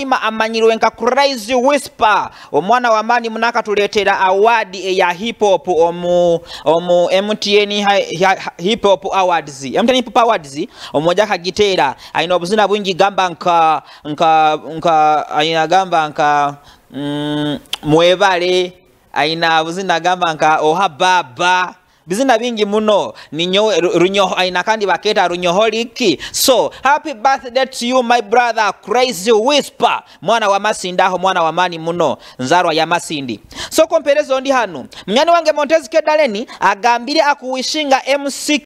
ima amanyirwe nka crazy whisper omwana wamaanyi munakatuleetera awaadi eya eh, hip hop omu, omu mtn hip hop awards mtn hip hop awards omwoja kagiteera aina obuzina bwingi gamba nka nka nka aina gamba nka mm, mwebale alina obuzina gamba nka oha baba bizina bingi muno ninyo runyoho aina kandi baketa runyoholiki so happy birthday to you my brother crazy whisper mwana wa masindaho mwana wa mani muno nzarwa ya masindi so komperezo ndi hanu mnyani wange montezi kedaleni agambire akuwishinga mc